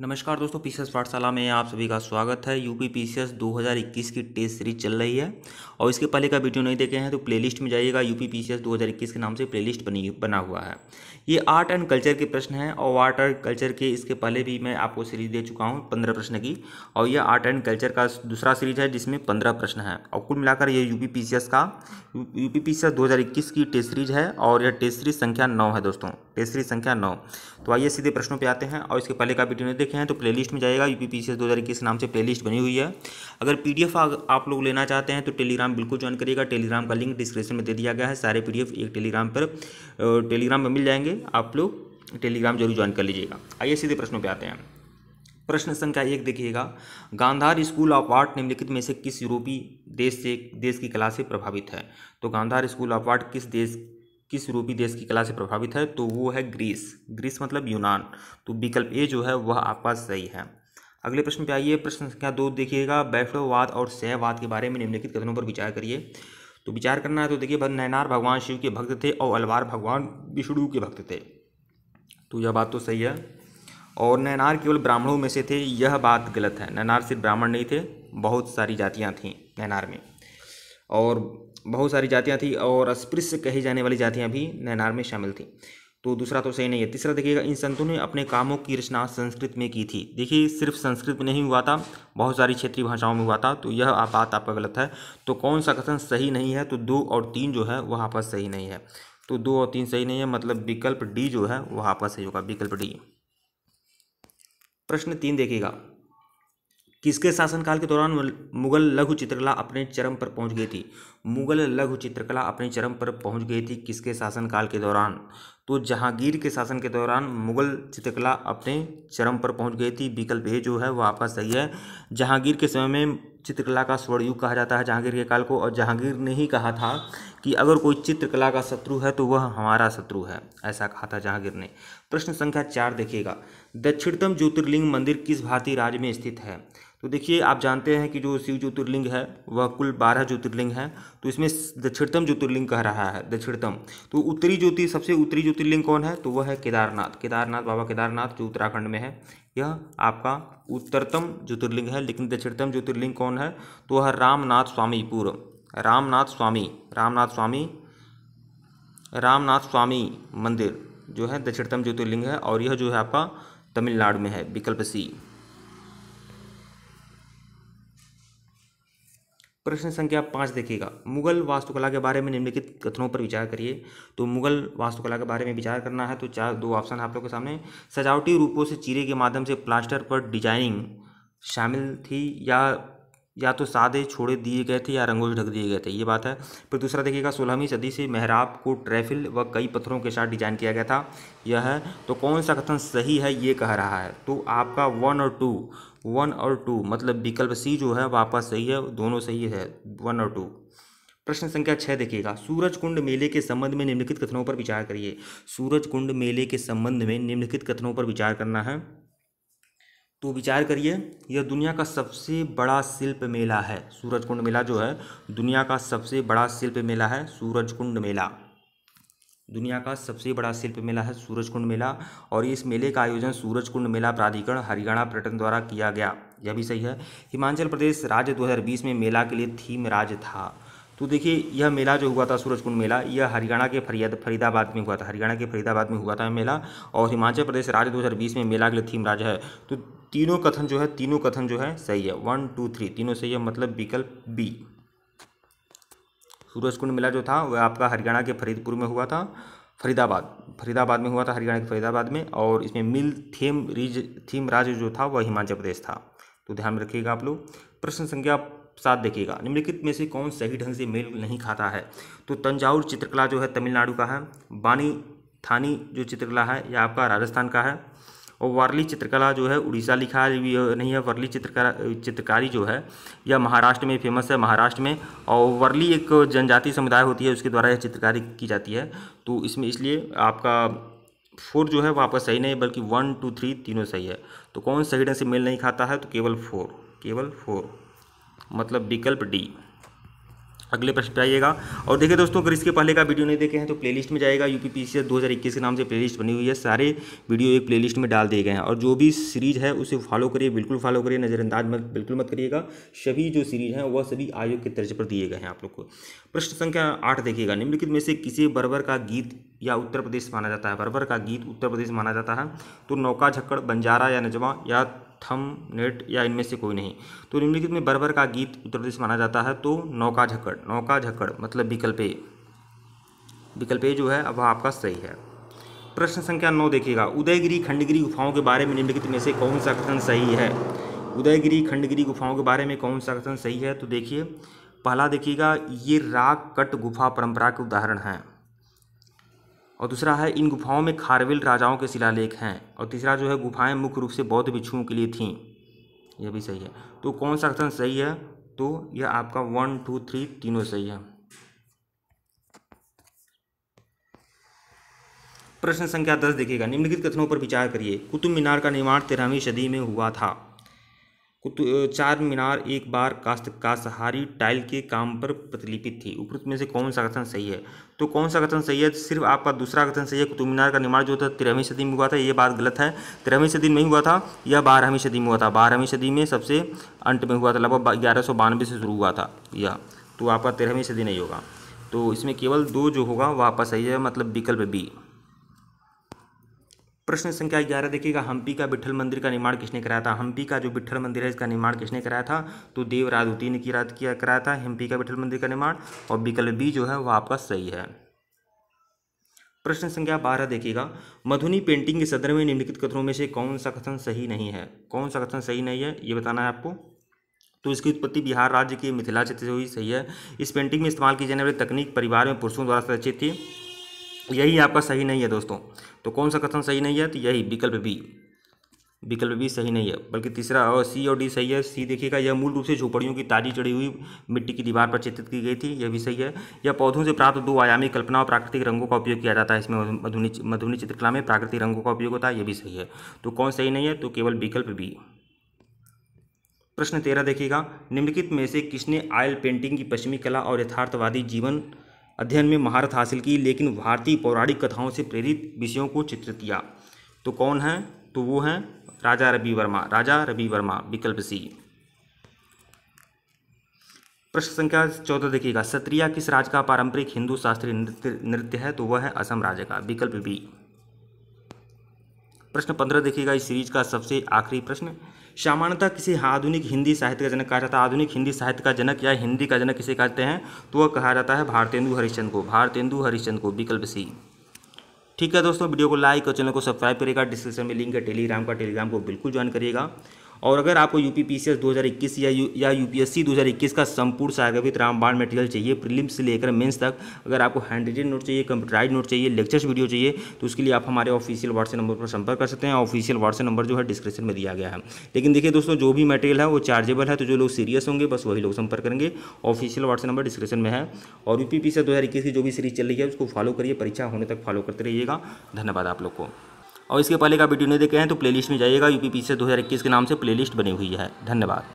नमस्कार दोस्तों पीसीएस पाठशाला में आप सभी का स्वागत है यूपी पी 2021 की टेस्ट सीरीज चल रही है और इसके पहले का वीडियो नहीं देखे हैं तो प्लेलिस्ट में जाइएगा यूपी पी 2021 के नाम से प्लेलिस्ट बनी बना हुआ है ये आर्ट एंड कल्चर के प्रश्न हैं और आर्ट एंड कल्चर के इसके पहले भी मैं आपको सीरीज दे चुका हूँ पंद्रह प्रश्न की और यह आर्ट एंड कल्चर का दूसरा सीरीज है जिसमें पंद्रह प्रश्न है और कुल मिलाकर यह यूपी पी का यूपी पी सी की टेस्ट सीरीज है और यह टेस्ट सीरीज संख्या नौ है दोस्तों टेस्ट सीरीज संख्या नौ तो आइए सीधे प्रश्नों पर आते हैं और इसके पहले का वीडियो नहीं देखे हैं तो प्लेलिस्ट में जाएगा यू पी नाम से प्लेलिस्ट बनी हुई है अगर पी आप लोग लेना चाहते हैं तो टेलीग्राम बिल्कुल ज्वाइन करिएगा टेलीग्राम का लिंक डिस्क्रिप्शन में दे दिया गया है सारे पी एक टेलीग्राम पर टेलीग्राम में मिल जाएंगे आप लोग टेलीग्राम जरूर ज्वाइन कर लीजिएगा आइए सीधे प्रश्नों पर आते हैं प्रश्न संख्या एक देखिएगा गांधार स्कूल ऑफ आर्ट निम्नलिखित में से किस यूरोपीय देश से देश की कला से प्रभावित है तो गांधार स्कूल ऑफ आर्ट किस देश किस यूरोपीय देश की कला से प्रभावित है तो वो है ग्रीस ग्रीस मतलब यूनान तो विकल्प ए जो है वह आपका सही है अगले प्रश्न पे आइए प्रश्न संख्या दो देखिएगा वैष्णववाद और सहवाद के बारे में निम्नलिखित कथनों पर विचार करिए तो विचार करना है तो देखिए नैनार भगवान शिव के भक्त थे और अलवार भगवान विष्णु के भक्त थे तो यह बात तो सही है और नैनार केवल ब्राह्मणों में से थे यह बात गलत है नैनार सिर्फ ब्राह्मण नहीं थे बहुत सारी जातियाँ थीं नैनार में और बहुत सारी जातियाँ थी और अस्पृश्य कही जाने वाली जातियाँ भी नैनार में शामिल थी तो दूसरा तो सही नहीं है तीसरा देखिएगा इन संतों ने अपने कामों की रचना संस्कृत में की थी देखिए सिर्फ संस्कृत में नहीं हुआ था बहुत सारी क्षेत्रीय भाषाओं में हुआ था तो यह आप बात आपका गलत है तो कौन सा कथन सही नहीं है तो दो और तीन जो है वह आपस सही नहीं है तो दो और तीन सही नहीं है मतलब विकल्प डी जो है वह आपस सही होगा विकल्प डी प्रश्न तीन देखिएगा किसके शासनकाल के दौरान मुगल लघु चित्रकला अपने चरम पर पहुंच गई थी मुगल लघु चित्रकला अपने चरम पर पहुंच गई थी किसके शासनकाल के दौरान तो जहांगीर के शासन के दौरान मुगल चित्रकला अपने चरम पर पहुंच गई थी विकल्प ए जो है वो आपका सही है जहांगीर के समय में चित्रकला का स्वर्णयुग कहा जाता है जहांगीर के काल को और जहांगीर ने ही कहा था कि अगर कोई चित्रकला का शत्रु है तो वह हमारा शत्रु है ऐसा कहा था जहांगीर ने प्रश्न संख्या चार देखिएगा दक्षिणतम ज्योतिर्लिंग मंदिर किस भारतीय राज्य में स्थित है तो देखिए आप जानते हैं कि जो शिव ज्योतिर्लिंग है वह कुल बारह ज्योतिर्लिंग है तो इसमें दक्षिणतम ज्योतिर्लिंग कह रहा है दक्षिणतम तो उत्तरी ज्योति सबसे उत्तरी ज्योतिर्लिंग कौन है तो वह है केदारनाथ केदारनाथ बाबा केदारनाथ जो उत्तराखंड में है यह आपका उत्तरतम ज्योतिर्लिंग है लेकिन दक्षिणतम ज्योतिर्लिंग कौन है तो वह रामनाथ स्वामीपुर रामनाथ स्वामी रामनाथ स्वामी रामनाथ स्वामी मंदिर जो है दक्षिणतम ज्योतिर्लिंग है और यह जो है आपका तमिलनाडु में है विकल्प सी प्रश्न संख्या पाँच देखिएगा मुगल वास्तुकला के बारे में निम्नलिखित कथनों पर विचार करिए तो मुगल वास्तुकला के बारे में विचार करना है तो चार दो ऑप्शन है आप लोग के सामने सजावटी रूपों से चीरे के माध्यम से प्लास्टर पर डिजाइनिंग शामिल थी या या तो सादे छोड़े दिए गए थे या रंगों से ढक दिए गए थे ये बात है फिर दूसरा देखिएगा सोलहवीं सदी से मेहराब को ट्रैफिल व कई पत्थरों के साथ डिजाइन किया गया था यह है तो कौन सा कथन सही है ये कह रहा है तो आपका वन और टू वन और टू मतलब विकल्प सी जो है वह आपका सही है दोनों सही है वन और टू प्रश्न संख्या छः देखिएगा सूरज कुंड मेले के संबंध में निम्नलिखित कथनों पर विचार करिए सूरज कुंड मेले के संबंध में निम्नलिखित कथनों पर विचार करना है तो विचार करिए यह दुनिया का सबसे बड़ा शिल्प मेला है सूरज कुंड मेला जो है दुनिया का सबसे बड़ा शिल्प मेला है सूरज कुंड मेला दुनिया का सबसे बड़ा शिल्प मेला है सूरज कुंड मेला और इस मेले का आयोजन सूरज कुंड मेला प्राधिकरण हरियाणा पर्यटन द्वारा किया गया यह भी सही है हिमाचल प्रदेश राज्य 2020 में मेला के लिए थीम राज था तो देखिए यह मेला जो हुआ था सूरजकुंड मेला यह हरियाणा के फरियाद फरीदाबाद में हुआ था हरियाणा के फरीदाबाद में हुआ था मेला और हिमाचल प्रदेश राज्य 2020 में मेला के लिए थीम राज्य है तो तीनों कथन जो है तीनों कथन जो है सही है वन टू थ्री तीनों सही है मतलब विकल्प बी सूरज कुंड मेला जो था वह आपका हरियाणा के फरीदपुर में हुआ था फरीदाबाद फरीदाबाद में हुआ था हरियाणा के फरीदाबाद में और इसमें मिल थीम रिज थीम राज्य जो था वह हिमाचल प्रदेश था तो ध्यान में रखिएगा आप लोग प्रश्न संख्या साथ देखिएगा निम्नलिखित में से कौन सही ढंग से मेल नहीं खाता है तो तंजावुर चित्रकला जो है तमिलनाडु का है बानी थानी जो चित्रकला है यह आपका राजस्थान का है और वारली चित्रकला जो है उड़ीसा लिखा भी नहीं है वर्ली चित्रकला चित्रकारी जो है यह महाराष्ट्र में फेमस है महाराष्ट्र में और वर्ली एक जनजाति समुदाय होती है उसके द्वारा यह चित्रकारी की जाती है तो इसमें इसलिए आपका फोर जो है वो आपका सही नहीं बल्कि वन टू थ्री तीनों सही है तो कौन सही ढंग से मेल नहीं खाता है तो केवल फोर केवल फोर मतलब विकल्प डी अगले प्रश्न पे आइएगा और देखिए दोस्तों अगर इसके पहले का वीडियो नहीं देखे हैं तो प्लेलिस्ट में जाएगा यू पी के नाम से प्लेलिस्ट बनी हुई है सारे वीडियो एक प्लेलिस्ट में डाल दिए गए हैं और जो भी सीरीज है उसे फॉलो करिए बिल्कुल फॉलो करिए नज़रअंदाज मत बिल्कुल मत करिएगा सभी जो सीरीज हैं वह सभी आयोग के तर्ज पर दिए गए हैं आप लोग को प्रश्न संख्या आठ देखिएगा निम्नलिखित में से किसी बरबर का गीत या उत्तर प्रदेश माना जाता है बरबर का गीत उत्तर प्रदेश माना जाता है तो नौका झक्कड़ बंजारा या नजमा या थम नेट या इनमें से कोई नहीं तो निम्नलिखित में बर्बर का गीत उत्तर प्रदेश माना जाता है तो नौका झकड़ नौका झकड़ मतलब विकल्प ए विकल्प ए जो है अब आपका सही है प्रश्न संख्या नौ देखिएगा उदयगिरी खंडगिरी गुफाओं के बारे में निम्नलिखित में से कौन सा कथन सही है उदयगिरी खंडगिरी गुफाओं के बारे में कौन सा कथन सही है तो देखिए पहला देखिएगा ये राग कट गुफा परंपरा के उदाहरण हैं और दूसरा है इन गुफाओं में खारविल राजाओं के शिलालेख हैं और तीसरा जो है गुफाएं मुख्य रूप से बौद्ध भिक्षुओं के लिए थीं यह भी सही है तो कौन सा ऑप्शन सही है तो यह आपका वन टू थ्री तीनों सही है प्रश्न संख्या दस देखिएगा निम्नलिखित कथनों पर विचार करिए कुतुब मीनार का निर्माण तेरहवीं सदी में हुआ था चार मीनार एक बार काश्त काशहारी टाइल के काम पर प्रतिलिपित थी उपरुक्त में से कौन सा कथन सही है तो कौन सा कथन सही है सिर्फ आपका दूसरा कथन सही है कुतुब मीनार का निर्माण जो था तेरहवीं सदी में हुआ था ये बात गलत है तेरहवीं सदी में हुआ था यह बारहवीं सदी में हुआ था बारहवीं सदी में सबसे अंत में हुआ था लगभग ग्यारह सौ बानवे से शुरू हुआ था यह तो आपका तेरहवीं सदी नहीं होगा तो इसमें केवल दो जो होगा वह आपका सही है मतलब विकल्प बी प्रश्न संख्या ग्यारह देखिएगा हम्पी का विठल मंदिर का निर्माण किसने कराया था हम्पी का जो विठल मंदिर है इसका निर्माण किसने कराया था तो देवराज द्वितीय ने किया कराया था हम्पी का विठल मंदिर का निर्माण और विकल्प बी जो है वह आपका सही है प्रश्न संख्या बारह देखिएगा मधुनी पेंटिंग के सदर में निम्नलिखित कथनों में से कौन सा कथन सही नहीं है कौन सा कथन सही नहीं है ये बताना है आपको तो इसकी उत्पत्ति बिहार राज्य के मिथिला क्षेत्र से हुई सही है इस पेंटिंग में इस्तेमाल की जाने वाली तकनीक परिवार में पुरुषों द्वारा संरक्षित थी यही आपका सही नहीं है दोस्तों तो कौन सा कथन सही नहीं है तो यही विकल्प बी विकल्प बी सही नहीं है बल्कि तीसरा और सी और डी सही है सी देखिएगा यह मूल रूप से झोपड़ियों की ताजी चढ़ी हुई मिट्टी की दीवार पर चित्रित की गई थी यह भी सही है यह पौधों से प्राप्त दो आयामी कल्पना और प्राकृतिक रंगों का उपयोग किया जाता है इसमें मधुनी मधुनी चित्रकला में प्राकृतिक रंगों का उपयोग होता है यह भी सही है तो कौन सही नहीं है तो केवल विकल्प बी प्रश्न तेरह देखिएगा निम्नलिखित में से किसने आयल पेंटिंग की पश्चिमी कला और यथार्थवादी जीवन अध्ययन में महारत हासिल की लेकिन भारतीय पौराणिक कथाओं से प्रेरित विषयों को चित्रित किया तो कौन है तो वो हैं राजा रवि वर्मा राजा रवि वर्मा विकल्प सी प्रश्न संख्या चौदह देखिएगा सत्रिया किस राज्य का पारंपरिक हिंदू शास्त्रीय नृत्य नृत्य है तो वह है असम राज्य का विकल्प बी प्रश्न पंद्रह देखिएगा इस सीरीज का सबसे आखिरी प्रश्न सामान्यतः किसी आधुनिक हिंदी साहित्य का जनक कहा जाता है आधुनिक हिंदी साहित्य का जनक या हिंदी का जनक किसे कहते हैं तो वह कहा जाता है भारतेंदु हरिश्चंद को भारतेंदु हरिश्चंद को विकल्प सी ठीक है दोस्तों वीडियो को लाइक और चैनल को सब्सक्राइब करिएगा डिस्क्रिप्शन में लिंक है टेलीग्राम का टेलीग्राम को बिल्कुल ज्वाइन करिएगा और अगर आपको U P P C S दो हज़ार इक्कीस या यू पी एस सी दो हज़ार इक्कीस का संपूर्ण सागरवित रामबाण मटेरियल चाहिए प्रिलिम्स से लेकर मेंस तक अगर आपको हैंड रिटेड नोट चाहिए कंप्यूटराइज नोट चाहिए लेक्चर्स वीडियो चाहिए तो उसके लिए आप हमारे ऑफिशियल व्हाट्सएप नंबर पर संपर्क कर सकते हैं ऑफिशियल व्हाट्सएप नंबर जो है डिस्क्रिप्शन में दिया गया है लेकिन देखिए दोस्तों जो भी मटेरियल है वो चार्जेबल है तो जो लोग सीरियस होंगे बस वही लोग संपर्क करेंगे ऑफिशियल व्हाट्सएप नंबर डिस्क्रिप्शन में है और U P P C S दो हज़ार इक्कीस की जो भी सीरीज चल रही है उसको फॉलो करिए परीक्षा होने तक फॉलो करते रहिएगा धन्यवाद आप लोग को और इसके पहले का वीडियो नहीं देखे हैं तो प्लेलिस्ट में जाइएगा यूपीपीसी 2021 के नाम से प्लेलिस्ट बनी हुई है धन्यवाद